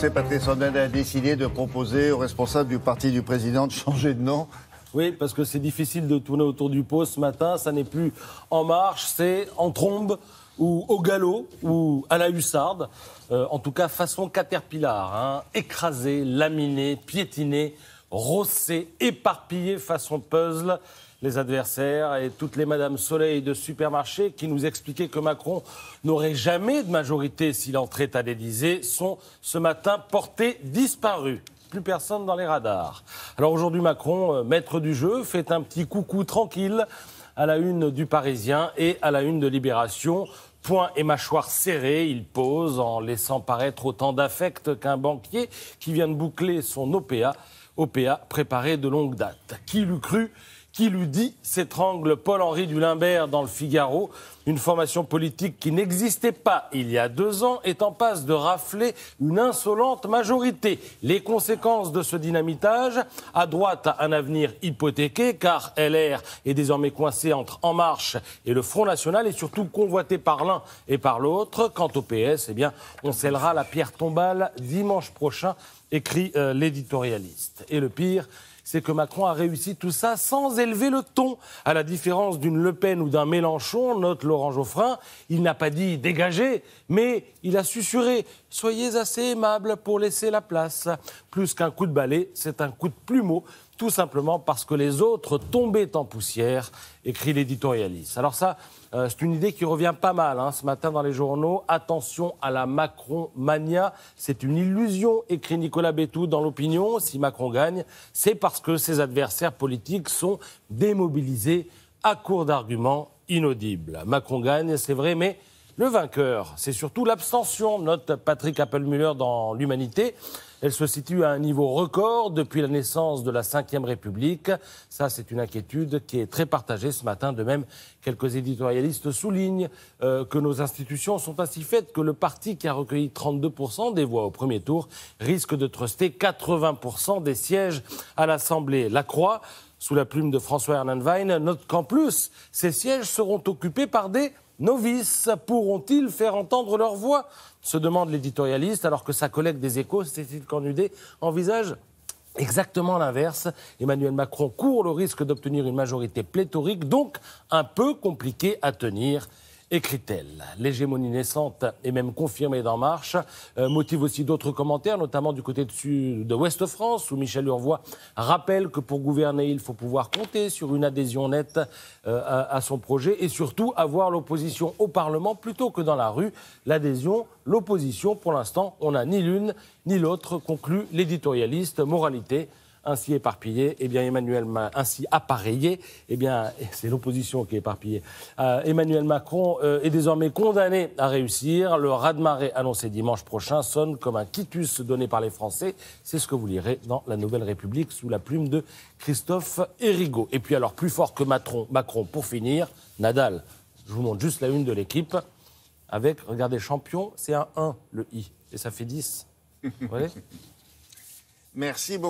C'est Patrice Sonnen, a décidé de proposer aux responsables du parti du président de changer de nom. Oui, parce que c'est difficile de tourner autour du pot ce matin. Ça n'est plus en marche, c'est en trombe ou au galop ou à la hussarde. Euh, en tout cas, façon caterpillar, hein. écrasé, laminé, piétiné, rossé, éparpillé façon puzzle les adversaires et toutes les Madame Soleil de supermarché qui nous expliquaient que Macron n'aurait jamais de majorité s'il entrait à l'Élysée sont ce matin portés disparus plus personne dans les radars. Alors aujourd'hui, Macron, euh, maître du jeu, fait un petit coucou tranquille à la une du Parisien et à la une de Libération. Point et mâchoire serrée, il pose en laissant paraître autant d'affect qu'un banquier qui vient de boucler son OPA, OPA préparé de longue date. Qui l'eût cru qui lui dit s'étrangle Paul-Henri Dulimbert dans le Figaro. Une formation politique qui n'existait pas il y a deux ans est en passe de rafler une insolente majorité. Les conséquences de ce dynamitage, à droite un avenir hypothéqué car LR est désormais coincé entre En Marche et le Front National et surtout convoité par l'un et par l'autre. Quant au PS, eh bien, on scellera la pierre tombale dimanche prochain, écrit euh, l'éditorialiste. Et le pire, c'est que Macron a réussi tout ça sans élever le ton. À la différence d'une Le Pen ou d'un Mélenchon, note Laurent Geoffrin, il n'a pas dit dégagez, mais il a susurré soyez assez aimable pour laisser la place. Plus qu'un coup de balai, c'est un coup de plumeau tout simplement parce que les autres tombaient en poussière, écrit l'éditorialiste. Alors ça, euh, c'est une idée qui revient pas mal hein, ce matin dans les journaux. Attention à la Macron-mania, c'est une illusion, écrit Nicolas Bétou dans l'opinion. Si Macron gagne, c'est parce que ses adversaires politiques sont démobilisés à court d'arguments inaudibles. Macron gagne, c'est vrai, mais le vainqueur, c'est surtout l'abstention, note Patrick Appelmuller dans L'Humanité. Elle se situe à un niveau record depuis la naissance de la Ve République. Ça, c'est une inquiétude qui est très partagée ce matin. De même, quelques éditorialistes soulignent euh, que nos institutions sont ainsi faites que le parti qui a recueilli 32% des voix au premier tour risque de truster 80% des sièges à l'Assemblée. La Croix, sous la plume de François Wein, note qu'en plus, ces sièges seront occupés par des novices pourront-ils faire entendre leur voix se demande l'éditorialiste, alors que sa collègue des échos, Cécile Cornudet, envisage exactement l'inverse. Emmanuel Macron court le risque d'obtenir une majorité pléthorique, donc un peu compliquée à tenir écrit-elle. L'hégémonie naissante est même confirmée d'En Marche, euh, motive aussi d'autres commentaires, notamment du côté de, de Ouest-France, où Michel Urvoy rappelle que pour gouverner, il faut pouvoir compter sur une adhésion nette euh, à, à son projet et surtout avoir l'opposition au Parlement plutôt que dans la rue. L'adhésion, l'opposition, pour l'instant, on n'a ni l'une ni l'autre, conclut l'éditorialiste. Moralité, ainsi éparpillé, et eh bien Emmanuel ainsi appareillé, eh et bien c'est l'opposition qui est éparpillée. Euh, Emmanuel Macron euh, est désormais condamné à réussir. Le raz-de-marée annoncé dimanche prochain sonne comme un quitus donné par les Français. C'est ce que vous lirez dans La Nouvelle République sous la plume de Christophe erigo Et puis alors plus fort que Macron, Macron pour finir, Nadal. Je vous montre juste la une de l'équipe avec, regardez, champion, c'est un 1 le i et ça fait 10. vous voyez Merci beaucoup.